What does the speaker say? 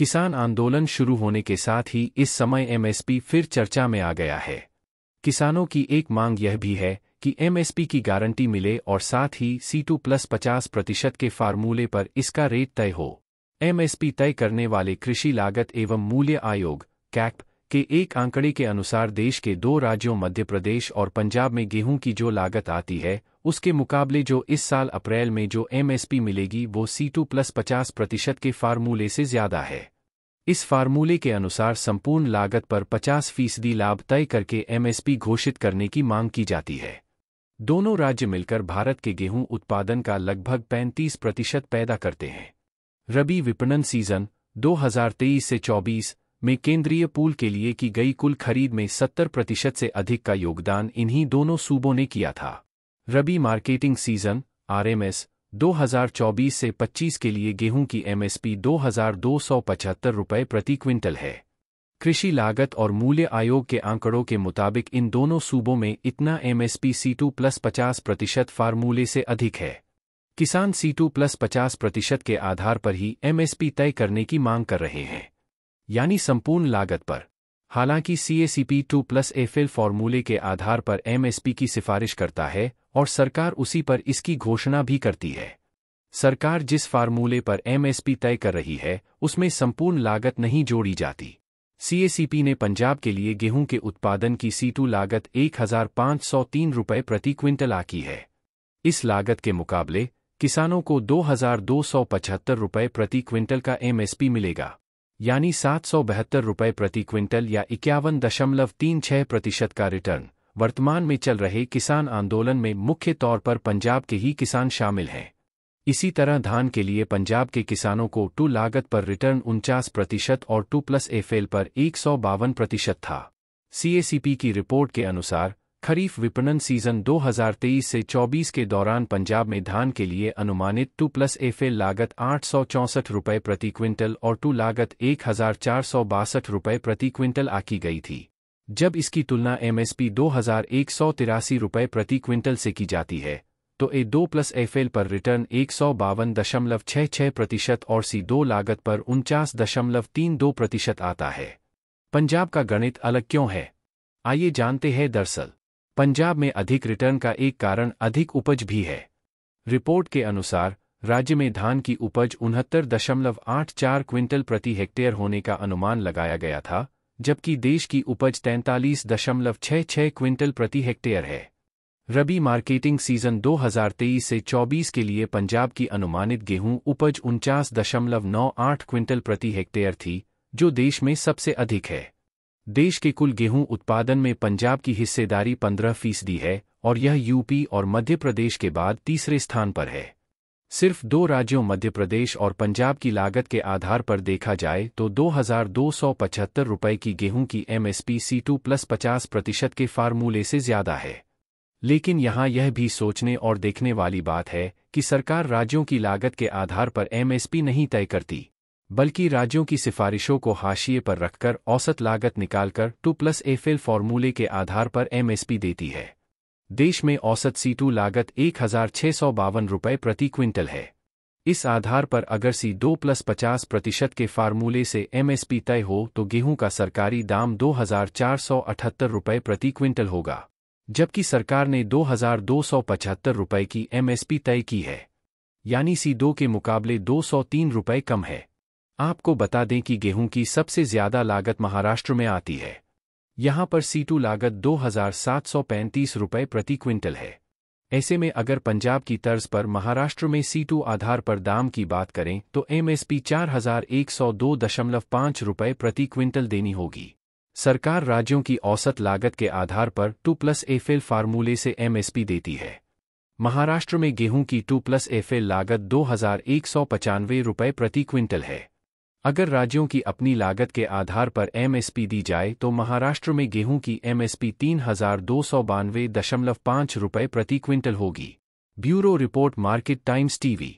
किसान आंदोलन शुरू होने के साथ ही इस समय एमएसपी फिर चर्चा में आ गया है किसानों की एक मांग यह भी है कि एमएसपी की गारंटी मिले और साथ ही सी टू प्लस पचास प्रतिशत के फार्मूले पर इसका रेट तय हो एमएसपी तय करने वाले कृषि लागत एवं मूल्य आयोग कैक्ट कि एक आंकड़े के अनुसार देश के दो राज्यों मध्य प्रदेश और पंजाब में गेहूं की जो लागत आती है उसके मुकाबले जो इस साल अप्रैल में जो एमएसपी मिलेगी वो सी टू प्लस पचास प्रतिशत के फार्मूले से ज्यादा है इस फार्मूले के अनुसार संपूर्ण लागत पर 50 फीसदी लाभ तय करके एमएसपी घोषित करने की मांग की जाती है दोनों राज्य मिलकर भारत के गेहूं उत्पादन का लगभग 35 प्रतिशत पैदा करते हैं रबी विपणन सीजन 2023 से में केंद्रीय पूल के लिए की गई कुल खरीद में 70 प्रतिशत से अधिक का योगदान इन्हीं दोनों सूबों ने किया था रबी मार्केटिंग सीजन आरएमएस 2024 से 25 के लिए गेहूं की एमएसपी दो हजार रुपये प्रति क्विंटल है कृषि लागत और मूल्य आयोग के आंकड़ों के मुताबिक इन दोनों सूबों में इतना एमएसपी सी टू प्लस पचास प्रतिशत फार्मूले से अधिक है किसान सी टू प्लस पचास प्रतिशत के आधार पर ही एमएसपी तय करने की मांग कर रहे हैं यानी संपूर्ण लागत पर हालांकि C A C P two plus FL फॉर्मूले के आधार पर एमएसपी की सिफारिश करता है और सरकार उसी पर इसकी घोषणा भी करती है सरकार जिस फार्मूले पर एमएसपी तय कर रही है उसमें संपूर्ण लागत नहीं जोड़ी जाती सीएसीपी ने पंजाब के लिए गेहूं के उत्पादन की सीटू लागत एक हजार पाँच सौ तीन रुपये प्रति क्विंटल आकी है इस लागत के मुकाबले किसानों को दो हजार दो सौ पचहत्तर रुपये प्रति क्विंटल का एमएसपी मिलेगा यानी सात सौ बहत्तर रुपये प्रति क्विंटल या इक्यावन दशमलव तीन छह प्रतिशत का रिटर्न वर्तमान में चल रहे किसान आंदोलन में मुख्य तौर पर पंजाब के ही किसान शामिल हैं इसी तरह धान के लिए पंजाब के किसानों को टू लागत पर रिटर्न उनचास प्रतिशत और टू प्लस एफएल पर एक सौ बावन प्रतिशत था सीएसीपी की रिपोर्ट के अनुसार खरीफ विपणन सीजन 2023 से 24 के दौरान पंजाब में धान के लिए अनुमानित टू प्लस एफ लागत आठ सौ चौंसठ प्रति क्विंटल और टू लागत एक हजार चार सौ बासठ प्रति क्विंटल आकी गई थी जब इसकी तुलना एमएसपी दो हजार एक सौ तिरासी प्रति क्विंटल से की जाती है तो ए दो प्लस एफ पर रिटर्न एक सौ बावन दशमलव प्रतिशत और सी दो लागत पर उनचास दशमलव तीन दो प्रतिशत आता है पंजाब का गणित अलग क्यों है आइए जानते हैं दरअसल पंजाब में अधिक रिटर्न का एक कारण अधिक उपज भी है रिपोर्ट के अनुसार राज्य में धान की उपज उनहत्तर दशमलव आठ चार क्विंटल प्रति हेक्टेयर होने का अनुमान लगाया गया था जबकि देश की उपज तैंतालीस दशमलव छह छह क्विंटल प्रति हेक्टेयर है रबी मार्केटिंग सीजन 2023 से 24 के लिए पंजाब की अनुमानित गेहूं उपज उनचास दशमलव नौ आठ क्विंटल प्रति हेक्टेयर थी जो देश में सबसे अधिक है देश के कुल गेहूं उत्पादन में पंजाब की हिस्सेदारी पंद्रह फीसदी है और यह यूपी और मध्य प्रदेश के बाद तीसरे स्थान पर है सिर्फ दो राज्यों मध्य प्रदेश और पंजाब की लागत के आधार पर देखा जाए तो दो हजार दो सौ पचहत्तर रुपये की गेहूं की एमएसपी सी टू प्लस पचास प्रतिशत के फार्मूले से ज़्यादा है लेकिन यहां यह भी सोचने और देखने वाली बात है कि सरकार राज्यों की लागत के आधार पर एमएसपी नहीं तय करती बल्कि राज्यों की सिफारिशों को हाशिए पर रखकर औसत लागत निकालकर टू प्लस एफिल फॉर्मूले के आधार पर एमएसपी देती है देश में औसत सी टू लागत एक हजार सौ बावन रुपये प्रति क्विंटल है इस आधार पर अगर सी दो प्लस पचास प्रतिशत के फार्मूले से एमएसपी तय हो तो गेहूं का सरकारी दाम दो हजार चार सौ अठहत्तर रुपये प्रति क्विंटल होगा जबकि सरकार ने दो हजार दो सौ पचहत्तर की एमएसपी तय की है यानी सी दो के मुकाबले दो सौ तीन कम है आपको बता दें कि गेहूं की सबसे ज्यादा लागत महाराष्ट्र में आती है यहां पर सीटू लागत दो हजार सात सौ पैंतीस रुपये प्रति क्विंटल है ऐसे में अगर पंजाब की तर्ज पर महाराष्ट्र में सीटू आधार पर दाम की बात करें तो एमएसपी चार हजार एक सौ दो दशमलव पाँच रुपये प्रति क्विंटल देनी होगी सरकार राज्यों की औसत लागत के आधार पर टू प्लस एफएल फार्मूले से एमएसपी देती है महाराष्ट्र में गेहूं की टू प्लस एफएल लागत दो हजार एक सौ पचानवे रुपये प्रति क्विंटल है अगर राज्यों की अपनी लागत के आधार पर एमएसपी दी जाए तो महाराष्ट्र में गेहूं की एमएसपी तीन हजार दो सौ बानवे दशमलव रुपये प्रति क्विंटल होगी bureau report Market Times TV